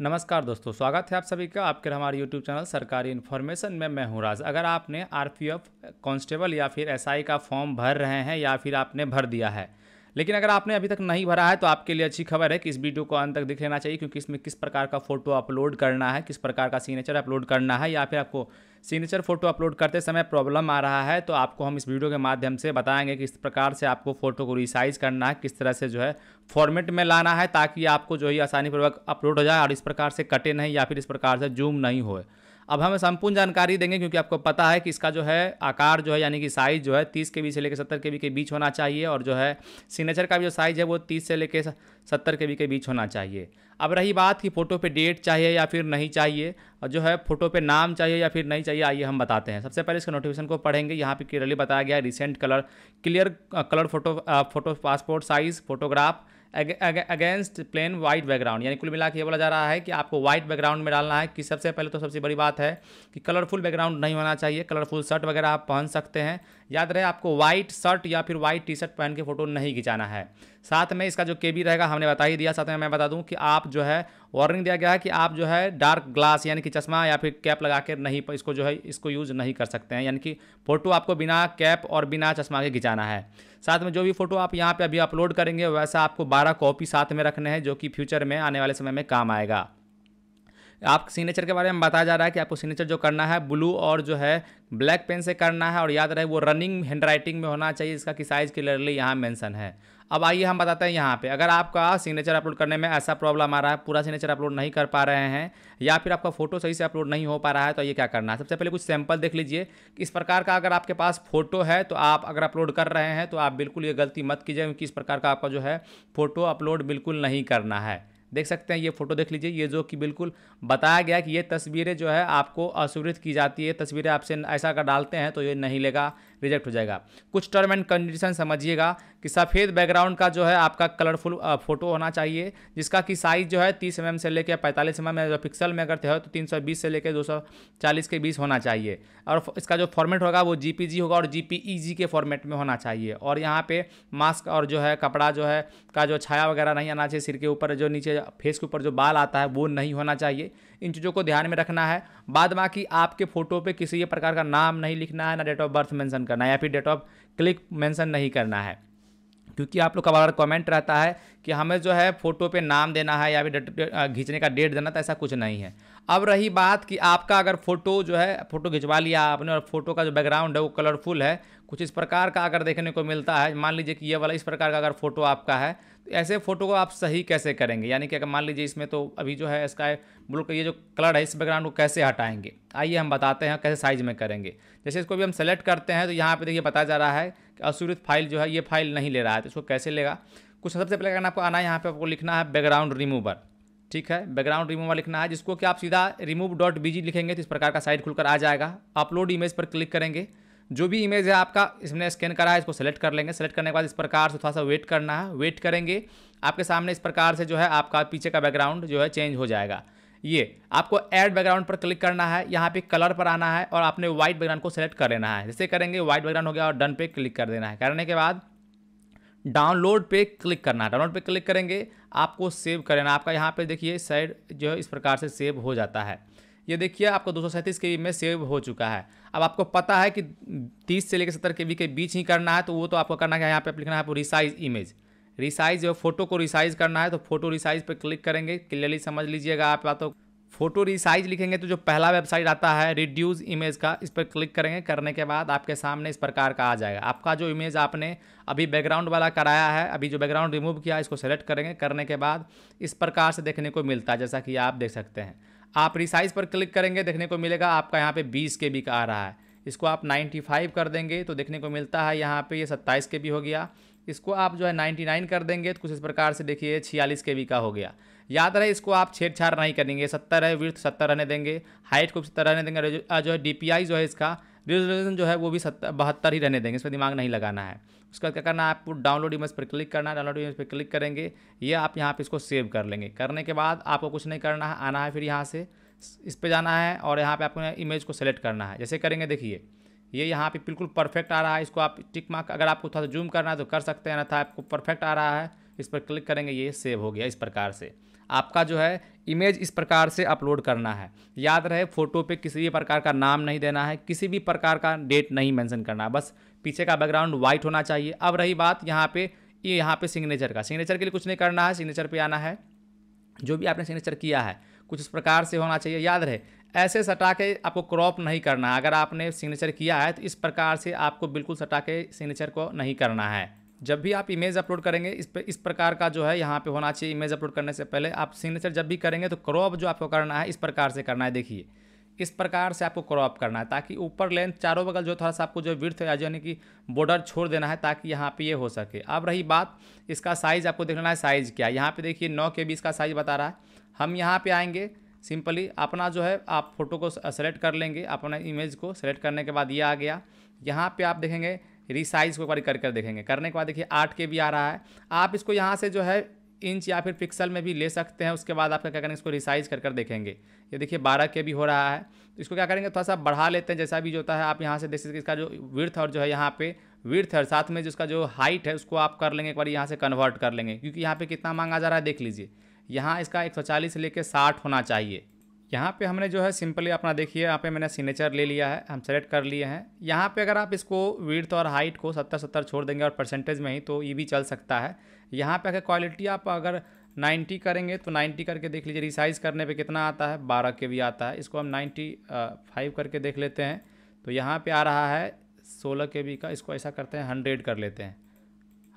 नमस्कार दोस्तों स्वागत है आप सभी का आपके हमारे यूट्यूब चैनल सरकारी इन्फॉर्मेशन में मैं हूं राज अगर आपने आरपीएफ कांस्टेबल या फिर एसआई का फॉर्म भर रहे हैं या फिर आपने भर दिया है लेकिन अगर आपने अभी तक नहीं भरा है तो आपके लिए अच्छी खबर है कि इस वीडियो को अंत तक दिख लेना चाहिए क्योंकि इसमें किस प्रकार का फोटो अपलोड करना है किस प्रकार का सिग्नेचर अपलोड करना है या फिर आपको सिग्नेचर फोटो अपलोड करते समय प्रॉब्लम आ रहा है तो आपको हम इस वीडियो के माध्यम से बताएंगे किस प्रकार से आपको फोटो को रिसाइज करना है किस तरह से जो है फॉर्मेट में लाना है ताकि आपको जो है आसानीपूर्वक अपलोड हो जाए और इस प्रकार से कटे नहीं या फिर इस प्रकार से जूम नहीं होए अब हमें संपूर्ण जानकारी देंगे क्योंकि आपको पता है कि इसका जो है आकार जो है यानी कि साइज़ जो है तीस के बी से लेकर सत्तर के बी के बीच होना चाहिए और जो है सिग्नेचर का भी जो साइज़ है वो तीस से लेकर सत्तर के बी के बीच होना चाहिए अब रही बात कि फ़ोटो पे डेट चाहिए या फिर नहीं चाहिए और जो है फ़ोटो पे नाम चाहिए या फिर नहीं चाहिए आइए हम बताते हैं सबसे पहले इसका नोटिफिकेशन को पढ़ेंगे यहाँ पे क्लियरली बताया गया है recent colour clear colour photo photo passport size photograph against plain white background यानी कुल मिला के ये बोला जा रहा है कि आपको वाइट बैकग्राउंड में डालना है कि सबसे पहले तो सबसे बड़ी बात है कि कलरफुल बैकग्राउंड नहीं होना चाहिए कलरफुल शर्ट वगैरह आप पहन सकते हैं याद रहे आपको व्हाइट शर्ट या फिर व्हाइट टी शर्ट पहन के फोटो नहीं खिंचाना है साथ में इसका जो के रहेगा हमने बता ही दिया साथ में मैं बता दूं कि आप जो है वार्निंग दिया गया है कि आप जो है डार्क ग्लास यानी कि चश्मा या फिर कैप लगा कर नहीं इसको जो है इसको यूज़ नहीं कर सकते हैं यानी कि फ़ोटो आपको बिना कैप और बिना चश्मा के खिंचाना है साथ में जो भी फ़ोटो आप यहाँ पर अभी अपलोड करेंगे वैसा आपको बारह कॉपी साथ में रखने हैं जो कि फ्यूचर में आने वाले समय में काम आएगा आप सिग्नेचर के बारे में बताया जा रहा है कि आपको सिग्नेचर जो करना है ब्लू और जो है ब्लैक पेन से करना है और याद रहे वो रनिंग हैंड राइटिंग में होना चाहिए इसका कि साइज़ क्लियरली यहाँ मेंशन है अब आइए हम बताते हैं यहाँ पे अगर आपका सिग्नेचर अपलोड करने में ऐसा प्रॉब्लम आ रहा है पूरा सिग्नेचर अपलोड नहीं कर पा रहे हैं या फिर आपका फोटो सही से अपलोड नहीं हो पा रहा है तो ये क्या करना है सबसे पहले कुछ सैंपल देख लीजिए इस प्रकार का अगर आपके पास फोटो है तो आप अगर अपलोड कर रहे हैं तो आप बिल्कुल ये गलती मत कीजिए क्योंकि इस प्रकार का आपका जो है फोटो अपलोड बिल्कुल नहीं करना है देख सकते हैं ये फ़ोटो देख लीजिए ये जो कि बिल्कुल बताया गया कि ये तस्वीरें जो है आपको असुविधित की जाती है तस्वीरें आपसे ऐसा अगर डालते हैं तो ये नहीं लेगा रिजेक्ट हो जाएगा कुछ टर्म एंड कंडीशन समझिएगा कि सफ़ेद बैकग्राउंड का जो है आपका कलरफुल फोटो होना चाहिए जिसका कि साइज़ जो है तीस एम mm से लेकर पैंतालीस एम एम पिक्सल में अगर हो तो तीन सौ बीस से लेकर दो सौ चालीस के बीच होना चाहिए और इसका जो फॉर्मेट होगा वो जी पी जी होगा और जी पी ई जी के फॉर्मेट में होना चाहिए और यहाँ पर मास्क और जो है कपड़ा जो है का जो छाया वगैरह नहीं आना चाहिए सिर के ऊपर जो नीचे फेस के ऊपर जो बाल आता है वो नहीं होना चाहिए इन चीज़ों को ध्यान में रखना है बाद बाकी आपके फ़ोटो पर किसी प्रकार का नाम नहीं लिखना है ना डेट ऑफ बर्थ मैंसन करना करना है या फिर डेट ऑफ क्लिक मेंशन नहीं करना है क्योंकि आप लोग का बार कमेंट रहता है कि हमें जो है फ़ोटो पे नाम देना है या फिर खींचने का डेट देना तो ऐसा कुछ नहीं है अब रही बात कि आपका अगर फ़ोटो जो है फ़ोटो खिंचवा लिया आपने और फ़ोटो का जो बैकग्राउंड है वो कलरफुल है कुछ इस प्रकार का अगर देखने को मिलता है मान लीजिए कि ये वाला इस प्रकार का अगर फ़ोटो आपका है तो ऐसे फ़ोटो को आप सही कैसे करेंगे यानी कि अगर मान लीजिए इसमें तो अभी जो है इसका ब्लू का ये जो कलर है इस बैकग्राउंड को कैसे हटाएंगे आइए हम बताते हैं कैसे साइज़ में करेंगे जैसे इसको भी हम सेलेक्ट करते हैं तो यहाँ पर देखिए बताया जा रहा है अस्वीकृत फाइल जो है ये फाइल नहीं ले रहा है तो इसको कैसे लेगा कुछ सबसे पहले करना आपको आना है यहाँ पर आपको लिखना है बैकग्राउंड रिमूवर ठीक है बैकग्राउंड रिमूवर लिखना है जिसको कि आप सीधा रिमूव डॉट बी लिखेंगे तो इस प्रकार का साइट खुलकर आ जाएगा अपलोड इमेज पर क्लिक करेंगे जो भी इमेज है आपका इसमें स्कैन करा है इसको सेलेक्ट कर लेंगे सेलेक्ट करने के बाद इस प्रकार से थोड़ा सा वेट करना है वेट करेंगे आपके सामने इस प्रकार से जो है आपका पीछे का बैकग्राउंड जो है चेंज हो जाएगा ये आपको एड बैकग्राउंड पर क्लिक करना है यहाँ पे कलर पर आना है और आपने व्हाइट बैकग्राउंड को सिलेक्ट कर लेना है जैसे करेंगे व्हाइट बैकग्राउंड हो गया और डन पे क्लिक कर देना है करने के बाद डाउनलोड पे क्लिक करना है डाउनलोड पे क्लिक करेंगे आपको सेव करना आपका यहाँ पे देखिए साइड जो है इस प्रकार से सेव हो जाता है ये देखिए आपको दो सौ के में सेव हो चुका है अब आपको पता है कि 30 से लेकर 70 के बी के बीच ही करना है तो वो तो आपको करना है यहाँ पे लिखना है आपको रिसाइज इमेज रिसाइज फोटो को रिसाइज करना है तो फोटो रिसाइज पर क्लिक करेंगे क्लियरली समझ लीजिएगा आप या तो फोटो रिसाइज लिखेंगे तो जो पहला वेबसाइट आता है रिड्यूस इमेज का इस पर क्लिक करेंगे करने के बाद आपके सामने इस प्रकार का आ जाएगा आपका जो इमेज आपने अभी बैकग्राउंड वाला कराया है अभी जो बैकग्राउंड रिमूव किया इसको सेलेक्ट करेंगे करने के बाद इस प्रकार से देखने को मिलता है जैसा कि आप देख सकते हैं आप रिसाइज पर क्लिक करेंगे देखने को मिलेगा आपका यहाँ पर बीस के बी का आ रहा है इसको आप फाइव कर देंगे तो देखने को मिलता है यहाँ पर ये सत्ताईस के बी हो गया इसको आप जो है 99 कर देंगे तो कुछ इस प्रकार से देखिए छियालीस के वी का हो गया याद रहे इसको आप छेड़छाड़ नहीं करेंगे सत्तर है विर्थ सत्तर रहने देंगे हाइट को सत्तर रहने देंगे जो है डी जो है इसका रिजोल्यूशन जो है वो भी सत्तर बहत्तर ही रहने देंगे इसमें दिमाग नहीं लगाना है उसका क्या करना है आपको डाउनलोड इमेज पर क्लिक करना है डाउनलोड इमेज पर क्लिक करेंगे ये आप यहाँ पे इसको सेव कर लेंगे करने के बाद आपको कुछ नहीं करना है आना है फिर यहाँ से इस पर जाना है और यहाँ पर आपको इमेज को सेलेक्ट करना है जैसे करेंगे देखिए ये यहाँ पे बिल्कुल परफेक्ट आ रहा है इसको आप टिक मार्क अगर आपको थोड़ा सा जूम करना है तो कर सकते हैं अन्यथा आपको परफेक्ट आ रहा है इस पर क्लिक करेंगे ये सेव हो गया इस प्रकार से आपका जो है इमेज इस प्रकार से अपलोड करना है याद रहे फोटो पे किसी भी प्रकार का नाम नहीं देना है किसी भी प्रकार का डेट नहीं मेंशन करना है बस पीछे का बैकग्राउंड वाइट होना चाहिए अब रही बात यहाँ पे ये यहाँ पे सिग्नेचर का सिग्नेचर के लिए कुछ नहीं करना है सिग्नेचर पे आना है जो भी आपने सिग्नेचर किया है कुछ इस प्रकार से होना चाहिए याद रहे ऐसे सटा के आपको क्रॉप नहीं करना है अगर आपने सिग्नेचर किया है तो इस प्रकार से आपको बिल्कुल सटा के सिग्नेचर को नहीं करना है जब भी आप इमेज अपलोड करेंगे इस पर इस प्रकार का जो है यहाँ पे होना चाहिए इमेज अपलोड करने से पहले आप सिग्नेचर जब भी करेंगे तो क्रॉप जो आपको करना है इस प्रकार से करना है देखिए इस प्रकार से आपको क्रॉप करना है ताकि ऊपर लेंथ चारों बगल जो थोड़ा सा आपको जो विर्थ है यानी कि बॉर्डर छोड़ देना है ताकि यहाँ पे ये यह हो सके अब रही बात इसका साइज़ आपको देखना है साइज़ क्या यहाँ पे देखिए नौ के बीस का साइज़ बता रहा है हम यहाँ पे आएंगे सिंपली अपना जो है आप फोटो को सेलेक्ट कर लेंगे अपना इमेज को सेलेक्ट करने के बाद ये आ गया यहाँ पर आप देखेंगे रिसाइज को एक बार कर देखेंगे करने के बाद देखिए आठ के भी आ रहा है आप इसको यहाँ से जो है इंच या फिर पिक्सल में भी ले सकते हैं उसके बाद आपका क्या करेंगे इसको रिसाइज कर कर देखेंगे ये देखिए बारह के भी हो रहा है तो इसको क्या करेंगे थोड़ा सा बढ़ा लेते हैं जैसा भी जो होता है आप यहाँ से देख सकते इसका जो विर्थ और जो है यहाँ पे विर्थ और साथ में जिसका जो हाइट है उसको आप कर लेंगे एक बार यहाँ से कन्वर्ट कर लेंगे क्योंकि यहाँ पर कितना मांगा जा रहा है देख लीजिए यहाँ इसका एक सौ चालीस से लेकर साठ होना चाहिए यहाँ पे हमने जो है सिंपली अपना देखिए यहाँ पे मैंने सिग्नेचर ले लिया है हम सेलेक्ट कर लिए हैं यहाँ पे अगर आप इसको विर्थ और हाइट को सत्तर सत्तर छोड़ देंगे और परसेंटेज में ही तो ये भी चल सकता है यहाँ पे अगर क्वालिटी आप अगर 90 करेंगे तो 90 करके देख लीजिए रिसाइज करने पे कितना आता है बारह के भी आता है इसको हम नाइन्टी करके देख लेते हैं तो यहाँ पर आ रहा है सोलह के बी का इसको ऐसा करते हैं हंड्रेड कर लेते हैं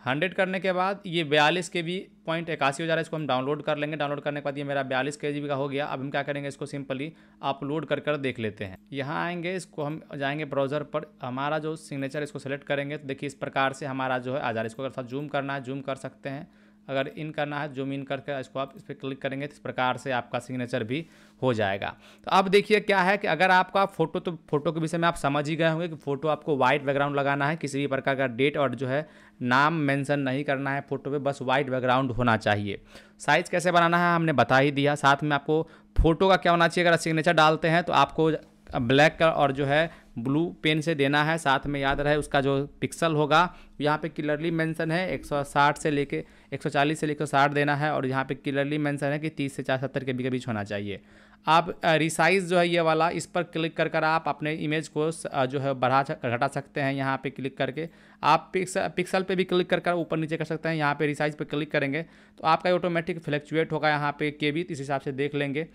हंड्रेड करने के बाद ये बयालीस के बी पॉइंट इक्यासी हो जा रहा है इसको हम डाउनलोड कर लेंगे डाउनलोड करने के बाद ये मेरा बयालीस के जी का हो गया अब हम क्या करेंगे इसको सिंपली अपलोड कर कर देख लेते हैं यहाँ आएंगे इसको हम जाएंगे ब्राउज़र पर हमारा जो सिग्नेचर इसको सेलेक्ट करेंगे तो देखिए इस प्रकार से हमारा जो है आ जा रहा है इसको अगर जूम करना है जूम कर सकते हैं अगर इन करना है जूम इन करके इसको आप इस पर क्लिक करेंगे तो इस प्रकार से आपका सिग्नेचर भी हो जाएगा तो अब देखिए क्या है कि अगर आपका फोटो तो फोटो के विषय में आप समझ ही गए होंगे कि फ़ोटो आपको वाइट बैकग्राउंड लगाना है किसी भी प्रकार का डेट और जो है नाम मेंशन नहीं करना है फ़ोटो पे बस वाइट बैकग्राउंड होना चाहिए साइज़ कैसे बनाना है हमने बता ही दिया साथ में आपको फ़ोटो का क्या होना चाहिए अगर सिग्नेचर डालते हैं तो आपको ब्लैक और जो है ब्लू पेन से देना है साथ में याद रहे उसका जो पिक्सल होगा यहाँ पे क्लियरली मेंशन है 160 से लेके 140 से लेकर 60 देना है और यहाँ पे क्लियरली मेंशन है कि 30 से चार सत्तर के बीच बीच होना चाहिए आप रिसाइज जो है ये वाला इस पर क्लिक कर कर आप अपने इमेज को जो है बढ़ा घटा सकते हैं यहाँ पे क्लिक करके आप पिक्सल पिक्सल पे भी क्लिक कर कर ऊपर नीचे कर सकते हैं यहाँ पे रिसाइज पे क्लिक करेंगे तो आपका ऑटोमेटिक फ्लैक्चुएट होगा यहाँ पे के भी इस हिसाब से देख लेंगे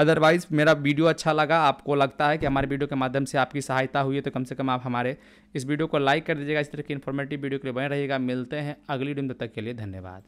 अदरवाइज़ मेरा वीडियो अच्छा लगा आपको लगता है कि हमारे वीडियो के माध्यम से आपकी सहायता हुई है तो कम से कम आप हमारे इस वीडियो को लाइक कर दीजिएगा इस तरह की इन्फॉर्मेटिव वीडियो के लिए बने रहिएगा मिलते हैं अगली वीडियो तक के लिए धन्यवाद